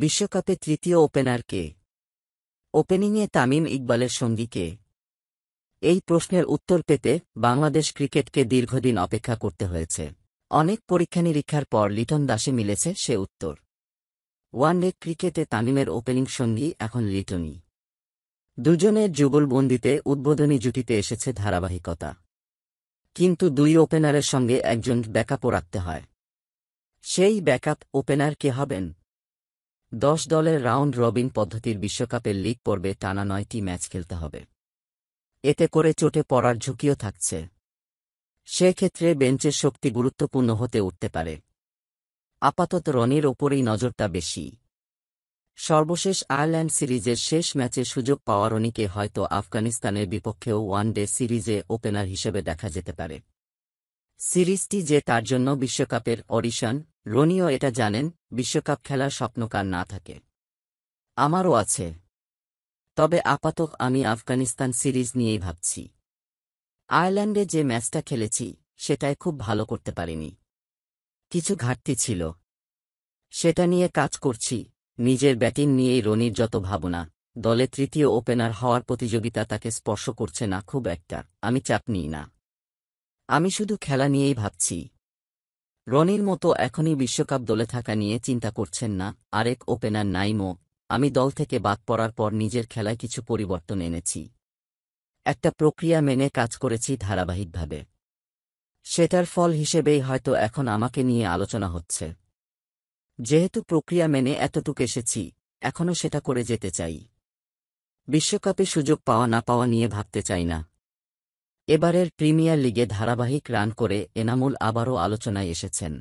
বিশ্বকাপে তৃতীয় ওপেনার কে ওপেনিংয়ে তামিম ইকবালের সঙ্গী কে এই প্রশ্নের উত্তর পেতে বাংলাদেশ ক্রিকেটকে দীর্ঘদিন অপেক্ষা করতে হয়েছে অনেক পরীক্ষা নিরীক্ষার পর লিটন দাসে মিলেছে সে উত্তর ওয়ানডে ক্রিকেটে তামিমের ওপেনিং সঙ্গী এখন লিটনই দুজনের যুগলবন্দিতে উদ্বোধনী জুটিতে এসেছে ধারাবাহিকতা কিন্তু দুই ওপেনারের সঙ্গে একজন ব্যাকআপও রাখতে হয় সেই ব্যাকআপ ওপেনার কে হবেন দশ দলের রাউন্ড রবিন পদ্ধতির বিশ্বকাপের লিগ পর্বে টানা নয়টি ম্যাচ খেলতে হবে এতে করে চোটে পড়ার ঝুঁকিও থাকছে সেক্ষেত্রে বেঞ্চের শক্তি গুরুত্বপূর্ণ হতে উঠতে পারে আপাতত রনির ওপরেই নজরটা বেশি সর্বশেষ আয়ারল্যান্ড সিরিজের শেষ ম্যাচে সুযোগ পাওয়া রনিকে হয়তো আফগানিস্তানের বিপক্ষেও ওয়ান ডে সিরিজে ওপেনার হিসেবে দেখা যেতে পারে সিরিজটি যে তার জন্য বিশ্বকাপের অডিশন রনিও এটা জানেন বিশ্বকাপ খেলার স্বপ্নকার না থাকে আমারও আছে তবে আপাতত আমি আফগানিস্তান সিরিজ নিয়েই ভাবছি আয়ারল্যান্ডে যে ম্যাচটা খেলেছি সেটায় খুব ভালো করতে পারিনি কিছু ঘাটতি ছিল সেটা নিয়ে কাজ করছি নিজের ব্যাটিং নিয়েই রনির যত ভাবনা দলে তৃতীয় ওপেনার হওয়ার প্রতিযোগিতা তাকে স্পর্শ করছে না খুব একটা আমি চাপ নিই না আমি শুধু খেলা নিয়েই ভাবছি রনির মতো এখনই বিশ্বকাপ দলে থাকা নিয়ে চিন্তা করছেন না আরেক ওপেনার নাইমো আমি দল থেকে বাদ পড়ার পর নিজের খেলায় কিছু পরিবর্তন এনেছি একটা প্রক্রিয়া মেনে কাজ করেছি ধারাবাহিকভাবে সেটার ফল হিসেবেই হয়তো এখন আমাকে নিয়ে আলোচনা হচ্ছে যেহেতু প্রক্রিয়া মেনে এতটুক এসেছি এখনও সেটা করে যেতে চাই বিশ্বকাপে সুযোগ পাওয়া না পাওয়া নিয়ে ভাবতে চাই না এবারের প্রিমিয়ার লিগে ধারাবাহিক রান করে এনামুল আবারও আলোচনায় এসেছেন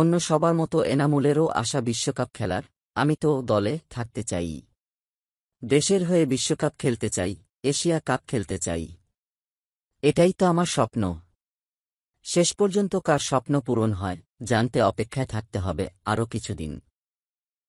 অন্য সবার মতো এনামুলেরও আশা বিশ্বকাপ খেলার আমি তো দলে থাকতে চাই দেশের হয়ে বিশ্বকাপ খেলতে চাই এশিয়া কাপ খেলতে চাই এটাই তো আমার স্বপ্ন শেষ পর্যন্ত কার স্বপ্ন পূরণ হয় জানতে অপেক্ষায় থাকতে হবে আরও কিছুদিন